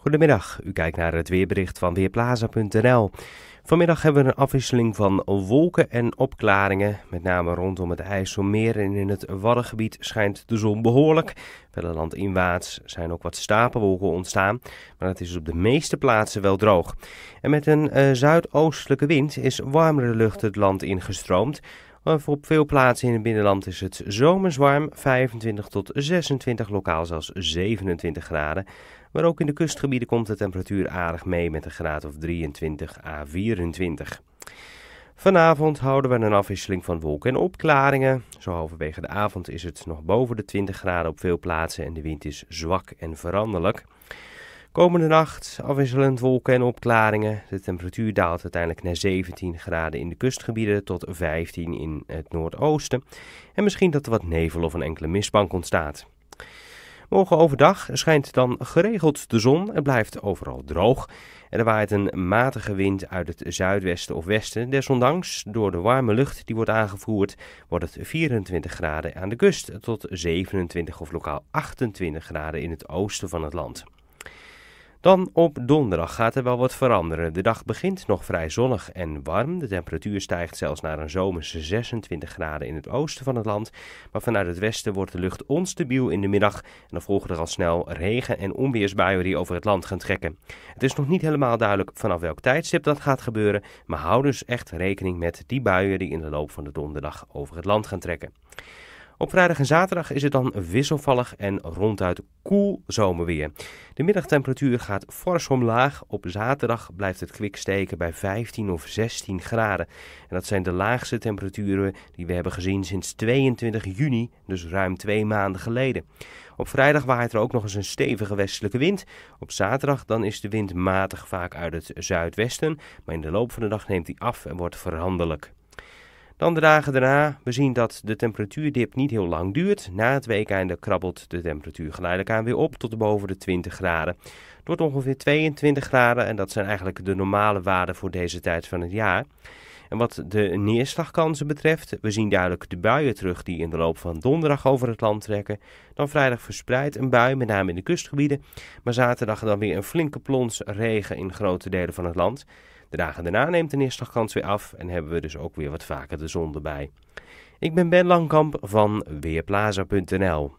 Goedemiddag, u kijkt naar het weerbericht van Weerplaza.nl. Vanmiddag hebben we een afwisseling van wolken en opklaringen. Met name rondom het IJsselmeer en in het Waddengebied schijnt de zon behoorlijk. Verder landinwaarts zijn ook wat stapelwolken ontstaan, maar het is op de meeste plaatsen wel droog. En met een eh, zuidoostelijke wind is warmere lucht het land ingestroomd voor op veel plaatsen in het binnenland is het zomers warm, 25 tot 26, lokaal zelfs 27 graden. Maar ook in de kustgebieden komt de temperatuur aardig mee met een graad of 23 à 24. Vanavond houden we een afwisseling van wolken en opklaringen. Zo halverwege de avond is het nog boven de 20 graden op veel plaatsen en de wind is zwak en veranderlijk. Komende nacht afwisselend wolken en opklaringen. De temperatuur daalt uiteindelijk naar 17 graden in de kustgebieden tot 15 in het noordoosten. En misschien dat er wat nevel of een enkele mistbank ontstaat. Morgen overdag schijnt dan geregeld de zon. Het blijft overal droog. Er waait een matige wind uit het zuidwesten of westen. Desondanks, door de warme lucht die wordt aangevoerd, wordt het 24 graden aan de kust tot 27 of lokaal 28 graden in het oosten van het land. Dan op donderdag gaat er wel wat veranderen. De dag begint nog vrij zonnig en warm. De temperatuur stijgt zelfs naar een zomerse 26 graden in het oosten van het land. Maar vanuit het westen wordt de lucht onstabiel in de middag. En dan volgen er al snel regen- en onweersbuien die over het land gaan trekken. Het is nog niet helemaal duidelijk vanaf welk tijdstip dat gaat gebeuren. Maar hou dus echt rekening met die buien die in de loop van de donderdag over het land gaan trekken. Op vrijdag en zaterdag is het dan wisselvallig en ronduit koel zomerweer. De middagtemperatuur gaat fors omlaag. Op zaterdag blijft het kwik steken bij 15 of 16 graden. En dat zijn de laagste temperaturen die we hebben gezien sinds 22 juni, dus ruim twee maanden geleden. Op vrijdag waait er ook nog eens een stevige westelijke wind. Op zaterdag dan is de wind matig vaak uit het zuidwesten, maar in de loop van de dag neemt die af en wordt veranderlijk. Dan de dagen daarna. We zien dat de temperatuurdip niet heel lang duurt. Na het weekende krabbelt de temperatuur geleidelijk aan weer op tot boven de 20 graden. Het wordt ongeveer 22 graden en dat zijn eigenlijk de normale waarden voor deze tijd van het jaar. En wat de neerslagkansen betreft, we zien duidelijk de buien terug die in de loop van donderdag over het land trekken. Dan vrijdag verspreid een bui, met name in de kustgebieden. Maar zaterdag dan weer een flinke plons regen in grote delen van het land. De dagen daarna neemt de neerslagkans weer af en hebben we dus ook weer wat vaker de zon erbij. Ik ben Ben Langkamp van Weerplaza.nl.